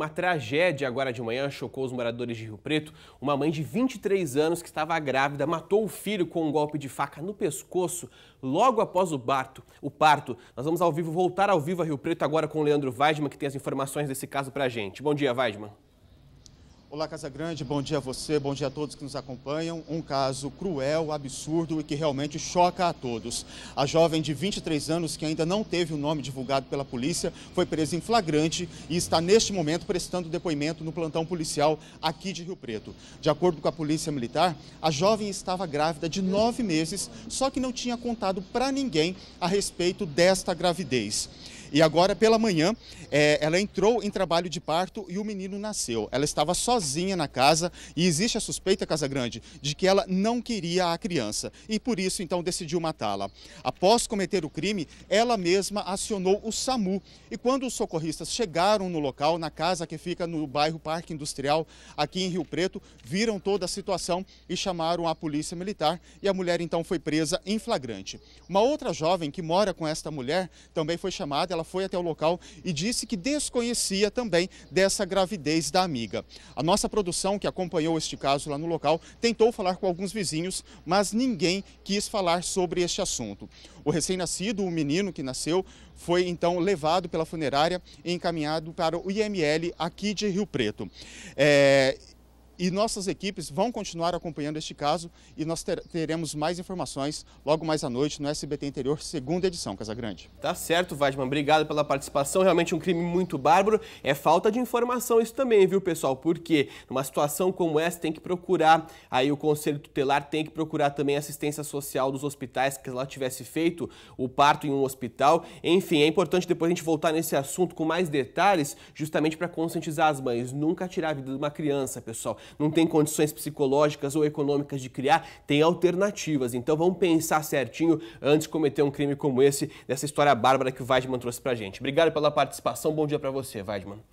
Uma tragédia agora de manhã chocou os moradores de Rio Preto. Uma mãe de 23 anos que estava grávida matou o filho com um golpe de faca no pescoço logo após o parto. O parto. Nós vamos ao vivo voltar ao vivo a Rio Preto agora com o Leandro Weidman, que tem as informações desse caso pra gente. Bom dia, Weidman. Olá, Casa Grande, bom dia a você, bom dia a todos que nos acompanham. Um caso cruel, absurdo e que realmente choca a todos. A jovem de 23 anos, que ainda não teve o nome divulgado pela polícia, foi presa em flagrante e está neste momento prestando depoimento no plantão policial aqui de Rio Preto. De acordo com a Polícia Militar, a jovem estava grávida de nove meses, só que não tinha contado para ninguém a respeito desta gravidez. E agora pela manhã, é, ela entrou em trabalho de parto e o menino nasceu. Ela estava sozinha na casa e existe a suspeita, Casa Grande, de que ela não queria a criança e por isso então decidiu matá-la. Após cometer o crime, ela mesma acionou o SAMU e quando os socorristas chegaram no local, na casa que fica no bairro Parque Industrial, aqui em Rio Preto, viram toda a situação e chamaram a polícia militar e a mulher então foi presa em flagrante. Uma outra jovem que mora com esta mulher também foi chamada, ela ela foi até o local e disse que desconhecia também dessa gravidez da amiga. A nossa produção, que acompanhou este caso lá no local, tentou falar com alguns vizinhos, mas ninguém quis falar sobre este assunto. O recém-nascido, o menino que nasceu, foi então levado pela funerária e encaminhado para o IML aqui de Rio Preto. É, e nossas equipes vão continuar acompanhando este caso e nós ter teremos mais informações logo mais à noite no SBT Interior, segunda edição, Casa Grande. Tá certo, Vadman. Obrigado pela participação. Realmente um crime muito bárbaro. É falta de informação isso também, viu, pessoal? Porque numa situação como essa tem que procurar, aí o Conselho Tutelar tem que procurar também assistência social dos hospitais, que ela tivesse feito o parto em um hospital. Enfim, é importante depois a gente voltar nesse assunto com mais detalhes, justamente para conscientizar as mães. Nunca tirar a vida de uma criança, pessoal não tem condições psicológicas ou econômicas de criar, tem alternativas. Então vamos pensar certinho antes de cometer um crime como esse, dessa história bárbara que o Weidman trouxe pra gente. Obrigado pela participação, bom dia para você, Weidman.